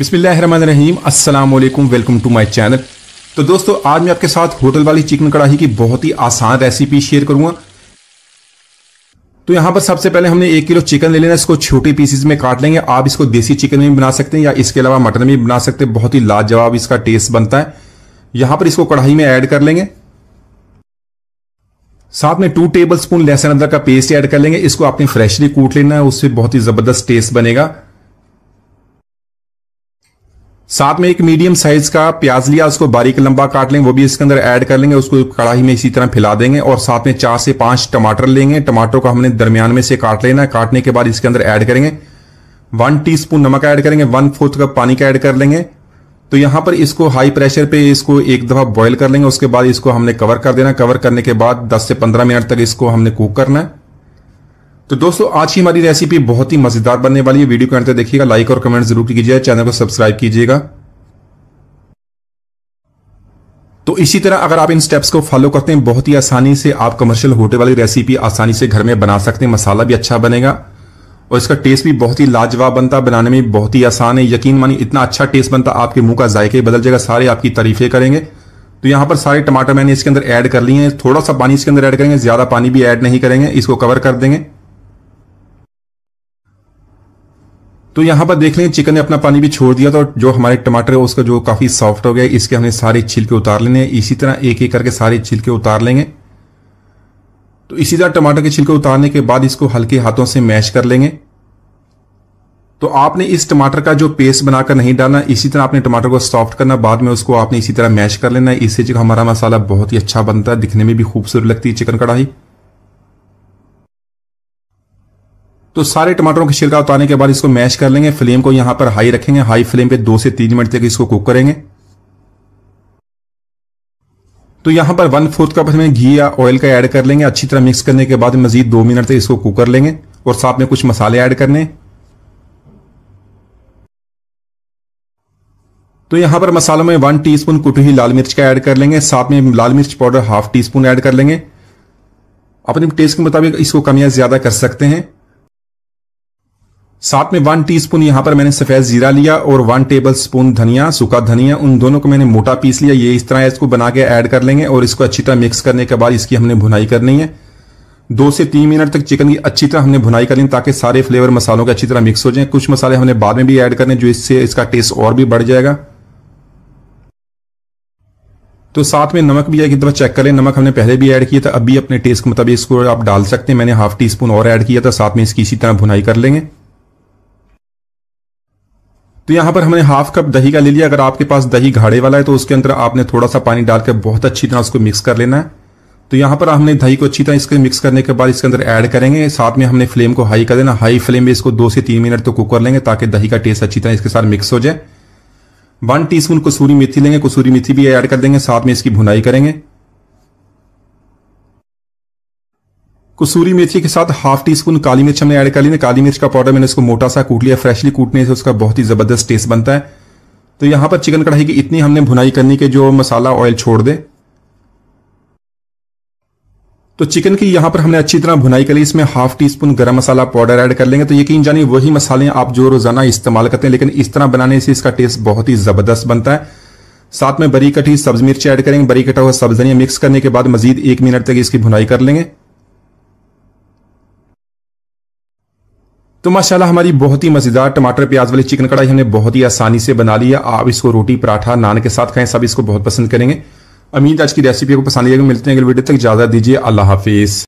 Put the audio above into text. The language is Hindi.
अस्सलाम वालेकुम वेलकम टू माय चैनल तो दोस्तों आज मैं आपके साथ होटल वाली चिकन कढ़ाई की बहुत ही आसान रेसिपी शेयर करूंगा तो यहाँ पर सबसे पहले हमने एक किलो चिकन ले लेना इसको छोटे पीसेस में काट लेंगे आप इसको देसी चिकन भी बना सकते हैं या इसके अलावा मटन भी बना सकते हैं बहुत ही लाजवाब इसका टेस्ट बनता है यहाँ पर इसको कढ़ाई में ऐड कर लेंगे साथ में टू टेबल स्पून लहसुन अदरक का पेस्ट ऐड कर लेंगे इसको आपने फ्रेशली कूट लेना है उससे बहुत ही जबरदस्त टेस्ट बनेगा साथ में एक मीडियम साइज का प्याज लिया उसको बारीक लंबा काट लेंगे वो भी इसके अंदर ऐड कर लेंगे उसको कड़ाही में इसी तरह फैला देंगे और साथ में चार से पांच टमाटर लेंगे टमाटर को हमने दरमियान में से काट लेना है काटने के बाद इसके अंदर ऐड करेंगे वन टीस्पून नमक ऐड करेंगे वन फोर्थ कप पानी का ऐड कर लेंगे तो यहां पर इसको हाई प्रेशर पे इसको एक दफा बॉयल कर लेंगे उसके बाद इसको हमने कवर कर देना कवर करने के बाद दस से पंद्रह मिनट तक इसको हमने कुक करना है तो दोस्तों आज की हमारी रेसिपी बहुत ही मजेदार बनने वाली है वीडियो को अंत देखिएगा लाइक और कमेंट जरूर कीजिएगा चैनल को सब्सक्राइब कीजिएगा तो इसी तरह अगर आप इन स्टेप्स को फॉलो करते हैं बहुत ही आसानी से आप कमर्शियल होटल वाली रेसिपी आसानी से घर में बना सकते हैं मसाला भी अच्छा बनेगा और इसका टेस्ट भी बहुत ही लाजवाब बनता बनाने में बहुत ही आसान है यकीन मानिए इतना अच्छा टेस्ट बनता आपके मुंह का जायके बदल जाएगा सारे आपकी तारीफे करेंगे तो यहाँ पर सारे टमाटर मैंने इसके अंदर ऐड कर लिए हैं थोड़ा सा पानी इसके अंदर ऐड करेंगे ज्यादा पानी भी ऐड नहीं करेंगे इसको कवर कर देंगे तो यहाँ पर देख लेंगे चिकन ने अपना पानी भी छोड़ दिया तो जो हमारे टमाटर है उसका जो काफ़ी सॉफ्ट हो गया इसके हमने सारे छिलके उतार लेने इसी तरह एक एक करके सारे छिलके उतार लेंगे तो इसी तरह टमाटर के छिलके उतारने के बाद इसको हल्के हाथों से मैश कर लेंगे तो आपने इस टमाटर का जो पेस्ट बनाकर नहीं डालना इसी तरह आपने टमाटर को सॉफ्ट करना बाद में उसको आपने इसी तरह मैश कर लेना इससे जो हमारा मसाला बहुत ही अच्छा बनता है दिखने में भी खूबसूरत लगती है चिकन कढ़ाई तो सारे टमाटरों के छिलका उतारने के बाद इसको मैश कर लेंगे फ्लेम को यहां पर हाई रखेंगे हाई फ्लेम पे दो से तीन मिनट तक इसको कुक करेंगे तो यहां पर वन फोर्थ कप हमें घी या ऑयल का ऐड कर लेंगे अच्छी तरह मिक्स करने के बाद मजीद दो मिनट तक इसको कुक कर लेंगे और साथ में कुछ मसाले ऐड करने तो यहां पर मसालों में वन टीस्पून कुटही लाल मिर्च का ऐड कर लेंगे साथ में लाल मिर्च powder half teaspoon add कर लेंगे अपने टेस्ट के मुताबिक इसको कम या ज़्यादा कर सकते हैं साथ में वन टीस्पून यहां पर मैंने सफेद जीरा लिया और वन टेबल स्पून धनिया सूखा धनिया उन दोनों को मैंने मोटा पीस लिया ये इस तरह इसको बना के ऐड कर लेंगे और इसको अच्छी तरह मिक्स करने के बाद इसकी हमने भुनाई करनी है दो से तीन मिनट तक चिकन की अच्छी तरह हमने भुनाई करनी ताकि सारे फ्लेवर मसालों के अच्छी तरह मिक्स हो जाए कुछ मसाले हमने बाद में भी ऐड करने जो इससे इसका टेस्ट और भी बढ़ जाएगा तो साथ में नमक भी एक दफ़ा चेक करें नमक हमने पहले भी ऐड किया था अभी अपने टेस्ट के मुताबिक इसको आप डाल सकते हैं मैंने हाफ टी स्पून और ऐड किया था साथ में इसकी इसी तरह भुनाई कर लेंगे तो यहाँ पर हमने हाफ कप दही का ले लिया अगर आपके पास दही घाड़े वाला है तो उसके अंदर आपने थोड़ा सा पानी डालकर बहुत अच्छी तरह उसको मिक्स कर लेना है तो यहाँ पर हमने दही को अच्छी तरह इसके मिक्स करने के बाद इसके अंदर ऐड करेंगे साथ में हमने फ्लेम को हाई कर देना हाई फ्लेम में इसको दो से तीन मिनट तो कुक कर लेंगे ताकि दही का टेस्ट अच्छी तरह इसके साथ मिक्स हो जाए वन टीस्पून कसूरी मेथी लेंगे कसूरी मेथी भी ऐड कर देंगे साथ में इसकी भुनाई करेंगे कसूरी मेथी के साथ हाफ टी स्पून काली मिर्च हमने ऐड कर ली काली मिर्च का पाउडर मैंने इसको मोटा सा कूट लिया फ्रेशली कूटने से उसका बहुत ही ज़बरदस्त टेस्ट बनता है तो यहां पर चिकन कढ़ाई की इतनी हमने भुनाई करनी कि जो मसाला ऑयल छोड़ दे तो चिकन की यहाँ पर हमने अच्छी तरह भुनाई कर ली इसमें हाफ टी स्पून गर्म मसाला पाउडर ऐड कर लेंगे तो यकीन जानिए वही मसाले आप जो रोजाना इस्तेमाल करते हैं लेकिन इस तरह बनाने से इसका टेस्ट बहुत ही जबरदस्त बनता है साथ में बरी कटी सब्ज मिर्च ऐड करेंगे बरी कटा हुआ सब्जनिया मिक्स करने के बाद मजीद एक मिनट तक इसकी भुनाई कर लेंगे तो माशाल्लाह हमारी बहुत ही मज़ेदार टमाटर प्याज वाली चिकन कढ़ाई हमने बहुत ही आसानी से बना लिया आप इसको रोटी पराठा नान के साथ खाएं सब इसको बहुत पसंद करेंगे उम्मीद आज की रेसिपी को पसंद आएगी मिलते हैं अगले वीडियो तक ज्यादा दीजिए अल्लाह हाफिज़